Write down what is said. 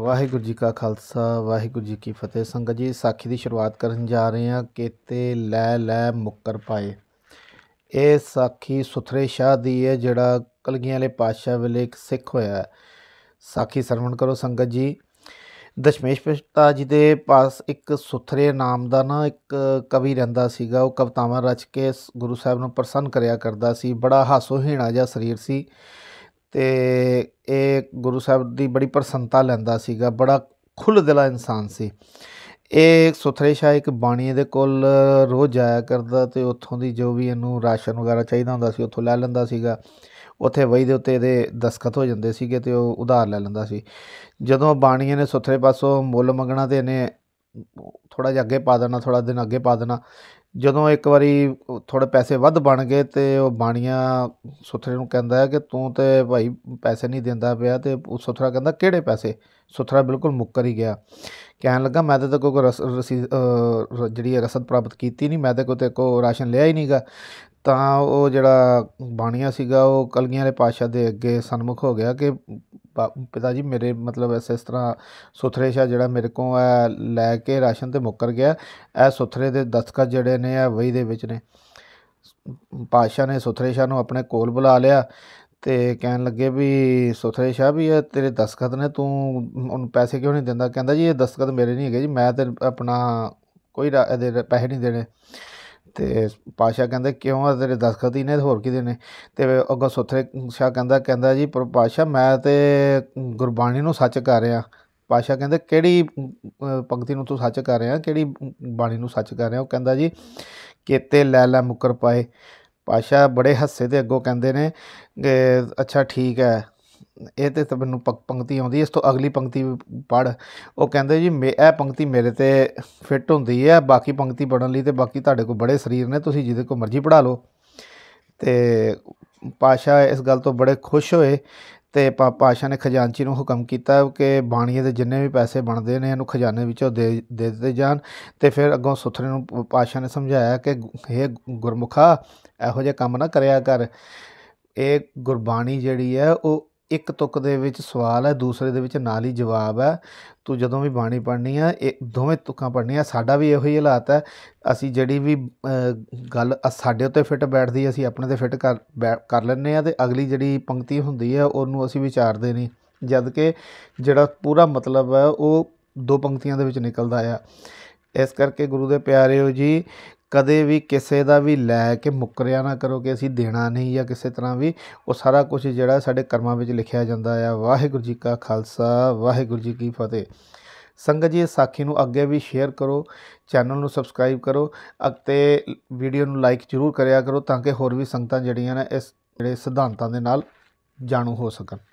ਵਾਹਿਗੁਰੂ ਜੀ ਕਾ ਖਾਲਸਾ ਵਾਹਿਗੁਰੂ ਜੀ ਕੀ ਫਤਿਹ ਸੰਗਤ ਜੀ ਸਾਖੀ ਦੀ ਸ਼ੁਰੂਆਤ ਕਰਨ ਜਾ ਰਹੇ ਹਾਂ ਕਿਤੇ ਲੈ ਲੈ ਮੁੱਕਰ ਪਾਏ ਇਹ ਸਾਖੀ ਸੁਥਰੇ ਸ਼ਾਹ ਦੀ ਹੈ ਜਿਹੜਾ ਕਲਗੀਆਂ ਵਾਲੇ ਪਾਤਸ਼ਾਹ ਵੇਲੇ ਇੱਕ ਸਿੱਖ ਹੋਇਆ ਸਾਖੀ ਸਰਵਣ ਕਰੋ ਸੰਗਤ ਜੀ ਦਸ਼ਮੇਸ਼ ਪਿਤਾ ਜੀ ਦੇ ਪਾਸ ਇੱਕ ਸੁਥਰੇ ਨਾਮ ਦਾ ਨਾ ਇੱਕ ਕਵੀ ਰਹਿੰਦਾ ਸੀਗਾ ਉਹ ਕਵਤਾਵਾਂ ਰਚ ਕੇ ਗੁਰੂ ਸਾਹਿਬ ਨੂੰ ਪ੍ਰਸੰਨ ਕਰਿਆ ਕਰਦਾ ਸੀ ਬੜਾ ਹਾਸੋਹੀਣਾ ਜਿਹਾ ਸਰੀਰ ਸੀ ਤੇ ਇਹ ਗੁਰੂ ਸਾਹਿਬ ਦੀ ਬੜੀ ਪ੍ਰਸੰਤਾ ਲੈਂਦਾ ਸੀਗਾ ਬੜਾ ਖੁੱਲ੍ਹਦਿਲਾ ਦਿਲਾ ਇਨਸਾਨ ਸੀ ਇਹ ਸੁਥਰੇ ਸ਼ਾਹ ਇੱਕ ਬਾਣੀ ਦੇ ਕੋਲ ਰੋਜ਼ ਜਾਇਆ ਕਰਦਾ ਤੇ ਉੱਥੋਂ ਦੀ ਜੋ ਵੀ ਇਹਨੂੰ ਰਾਸ਼ਨ ਵਗੈਰਾ ਚਾਹੀਦਾ ਹੁੰਦਾ ਸੀ ਉੱਥੋਂ ਲੈ ਲੈਂਦਾ ਸੀਗਾ ਉੱਥੇ ਵਹੀ ਦੇ ਉੱਤੇ ਇਹਦੇ ਦਸਖਤ ਹੋ ਜਾਂਦੇ ਸੀਗੇ ਤੇ ਉਹ ਉਧਾਰ ਲੈ ਲੈਂਦਾ ਸੀ ਜਦੋਂ ਬਾਣੀਏ ਨੇ ਸੁਥਰੇ ਪਾਸੋਂ ਮੁੱਲ ਮੰਗਣਾ ਤੇ ਇਹਨੇ ਥੋੜਾ ਜਿਹਾ ਅੱਗੇ ਪਾ ਦੇਣਾ ਥੋੜਾ ਦਿਨ ਅੱਗੇ ਪਾ ਦੇਣਾ ਜਦੋਂ ਇੱਕ ਵਾਰੀ ਥੋੜੇ ਪੈਸੇ ਵੱਧ ਬਣ ਗਏ ਤੇ ਉਹ ਬਾਣੀਆਂ ਸੁਥਰੇ ਨੂੰ ਕਹਿੰਦਾ ਕਿ ਤੂੰ ਤੇ ਭਾਈ ਪੈਸੇ ਨਹੀਂ ਦਿੰਦਾ ਪਿਆ ਤੇ ਉਹ ਸੁਥਰਾ ਕਹਿੰਦਾ ਕਿਹੜੇ ਪੈਸੇ ਸੁਥਰਾ ਬਿਲਕੁਲ ਮੁੱਕਰ ਹੀ ਗਿਆ ਕਹਿਣ ਲੱਗਾ ਮੈਂ ਤਾਂ ਕੋਈ ਜਿਹੜੀ ਰਸਦ ਪ੍ਰਾਪਤ ਕੀਤੀ ਨਹੀਂ ਮੈਂ ਤਾਂ ਕੋਈ ਤੇ ਕੋ ਰਾਸ਼ਨ ਲਿਆ ਹੀ ਨਹੀਂਗਾ ਤਾਂ ਉਹ ਜਿਹੜਾ ਬਾਣੀਆਂ ਸੀਗਾ ਉਹ ਕਲਗੀਆਂ ਵਾਲੇ ਪਾਸ਼ਾ ਦੇ ਅੱਗੇ ਸਨਮੁਖ ਹੋ ਗਿਆ ਕਿ ਪਿਤਾ ਜੀ ਮੇਰੇ ਮਤਲਬ ਐਸੇ ਇਸ ਤਰ੍ਹਾਂ ਸੁਥਰੇ ਸ਼ਾ ਜਿਹੜਾ ਮੇਰੇ ਕੋਲ ਹੈ ਲੈ ਕੇ ਰਾਸ਼ਨ ਤੇ ਮੁੱਕਰ ਗਿਆ ਐ ਸੁਥਰੇ ਦੇ ਦਸਤਖਤ ਜਿਹੜੇ ਨੇ ਆ ਵਹੀ ਦੇ ਵਿੱਚ ਨੇ ਪਾਸ਼ਾ ਨੇ ਸੁਥਰੇ ਸ਼ਾ ਨੂੰ ਆਪਣੇ ਕੋਲ ਬੁਲਾ ਲਿਆ ਤੇ ਕਹਿਣ ਲੱਗੇ ਵੀ ਸੁਥਰੇ ਸ਼ਾ ਵੀ ਇਹ ਤੇਰੇ ਦਸਖਤ ਨੇ ਤੂੰ ਉਹਨੂੰ ਪੈਸੇ ਕਿਉਂ ਨਹੀਂ ਦਿੰਦਾ ਕਹਿੰਦਾ ਜੀ ਇਹ ਦਸਖਤ ਮੇਰੇ ਨਹੀਂ ਹੈਗੇ ਜੀ ਮੈਂ ਤੇ ਆਪਣਾ ਕੋਈ ਇਹਦੇ ਪੈਸੇ ਨਹੀਂ ਦੇਣੇ ਤੇ ਪਾਸ਼ਾ ਕਹਿੰਦਾ ਕਿਉਂ ਆ ਤੇਰੇ ਦਸਖਤ ਹੀ ਨੇ ਹੋਰ ਕੀ ਨੇ ਤੇ ਅੱਗੋਂ ਸੁਥਰੇ ਸ਼ਾਹ ਕਹਿੰਦਾ ਕਹਿੰਦਾ ਜੀ ਪਰ ਪਾਸ਼ਾ ਮੈਂ ਤੇ ਗੁਰਬਾਣੀ ਨੂੰ ਸੱਚ ਕਰ ਰਿਹਾ ਪਾਸ਼ਾ ਕਹਿੰਦਾ ਕਿਹੜੀ ਪੰਕਤੀ ਨੂੰ ਤੂੰ ਸੱਚ ਕਰ ਰਿਹਾ ਕਿਹੜੀ ਬਾਣੀ ਨੂੰ ਸੱਚ ਕਰ ਰਿਹਾ ਉਹ ਕਹਿੰਦਾ ਜੀ ਲੈ ਲੈ ਮੁਕਰ ਪਾਏ ਪਾਸ਼ਾ ਬੜੇ ਹੱਸੇ ਦੇ ਅੱਗੋਂ ਕਹਿੰਦੇ ਨੇ ਅੱਛਾ ਠੀਕ ਹੈ ਇਹ ਤੇ ਮੈਨੂੰ ਪੰਕਤੀ ਆਉਂਦੀ ਇਸ ਤੋਂ ਅਗਲੀ ਪੰਕਤੀ ਪੜ ਉਹ ਕਹਿੰਦੇ ਜੀ ਇਹ ਪੰਕਤੀ ਮੇਰੇ ਤੇ ਫਿੱਟ ਹੁੰਦੀ ਹੈ ਬਾਕੀ ਪੰਕਤੀ ਪੜਨ ਲਈ ਤੇ ਬਾਕੀ ਤੁਹਾਡੇ ਕੋਲ ਬੜੇ ਸਰੀਰ ਨੇ ਤੁਸੀਂ ਜਿਹਦੇ ਕੋ ਮਰਜ਼ੀ ਪੜਾ ਲਓ ਤੇ ਪਾਸ਼ਾ ਇਸ ਗੱਲ ਤੋਂ ਬੜੇ ਖੁਸ਼ ਹੋਏ ਤੇ ਪਾਸ਼ਾ ਨੇ ਖਜ਼ਾਨਚੀ ਨੂੰ ਹੁਕਮ ਕੀਤਾ ਕਿ ਬਾਣੀਏ ਦੇ ਜਿੰਨੇ ਵੀ ਪੈਸੇ ਬਣਦੇ ਨੇ ਇਹਨੂੰ ਖਜ਼ਾਨੇ ਵਿੱਚੋਂ ਦੇ ਦੇ ਦਿੱਤੇ ਜਾਣ ਤੇ ਫਿਰ ਅੱਗੋਂ ਸੁਥਰੇ ਨੂੰ ਪਾਸ਼ਾ ਨੇ ਸਮਝਾਇਆ ਕਿ ਇਹ ਗੁਰਮੁਖਾ ਇਹੋ ਜਿਹਾ ਕੰਮ ਨਾ ਕਰਿਆ ਕਰ ਇਹ ਗੁਰਬਾਣੀ ਜਿਹੜੀ ਹੈ ਉਹ ਇੱਕ ਤੁਕ ਦੇ ਵਿੱਚ ਸਵਾਲ ਹੈ ਦੂਸਰੇ ਦੇ ਵਿੱਚ ਨਾਲ ਹੀ ਜਵਾਬ ਹੈ ਤੂੰ ਜਦੋਂ ਵੀ ਬਾਣੀ ਪੜ੍ਹਨੀ ਆ ਇਹ ਦੋਵੇਂ ਤੁਕਾਂ ਪੜ੍ਹਨੀਆਂ ਸਾਡਾ ਵੀ ਇਹੋ ਹੀ ਹਾਲਾਤ ਹੈ ਅਸੀਂ ਜਿਹੜੀ ਵੀ ਗੱਲ ਸਾਡੇ ਉੱਤੇ ਫਿੱਟ ਬੈਠਦੀ ਅਸੀਂ ਆਪਣੇ ਤੇ ਫਿੱਟ ਕਰ ਕਰ ਲੈਨੇ ਆ ਤੇ ਅਗਲੀ ਜਿਹੜੀ ਪੰਕਤੀ ਹੁੰਦੀ ਹੈ ਉਹਨੂੰ ਅਸੀਂ ਵਿਚਾਰਦੇ ਨਹੀਂ ਜਦ ਕਿ ਜਿਹੜਾ ਪੂਰਾ ਮਤਲਬ ਹੈ ਉਹ ਦੋ ਪੰਕਤੀਆਂ ਦੇ ਵਿੱਚ ਨਿਕਲਦਾ ਆ ਇਸ ਕਰਕੇ ਗੁਰੂ ਦੇ ਪਿਆਰਿਓ ਜੀ ਕਦੇ ਵੀ ਕਿਸੇ ਦਾ ਵੀ ਲੈ ਕੇ ਮੁਕਰਿਆ ਨਾ ਕਰੋ ਕਿ ਅਸੀਂ ਦੇਣਾ ਨਹੀਂ ਜਾਂ ਕਿਸੇ ਤਰ੍ਹਾਂ ਵੀ ਉਹ ਸਾਰਾ ਕੁਝ ਜਿਹੜਾ ਸਾਡੇ ਕਰਮਾਂ ਵਿੱਚ ਲਿਖਿਆ ਜਾਂਦਾ ਆ ਵਾਹਿਗੁਰੂ ਜੀ ਕਾ ਖਾਲਸਾ ਵਾਹਿਗੁਰੂ ਜੀ ਕੀ ਫਤਿਹ ਸੰਗਤ ਜੀ ਸਾਖੀ ਨੂੰ ਅੱਗੇ ਵੀ ਸ਼ੇਅਰ ਕਰੋ ਚੈਨਲ ਨੂੰ ਸਬਸਕ੍ਰਾਈਬ ਕਰੋ ਅਤੇ ਵੀਡੀਓ ਨੂੰ ਲਾਈਕ ਜ਼ਰੂਰ ਕਰਿਆ ਕਰੋ ਤਾਂ ਕਿ ਹੋਰ ਵੀ ਸੰਗਤਾਂ ਜਿਹੜੀਆਂ ਨੇ ਇਸ ਜਿਹੜੇ ਸਿਧਾਂਤਾਂ ਦੇ ਨਾਲ ਜਾਣੂ ਹੋ ਸਕਣ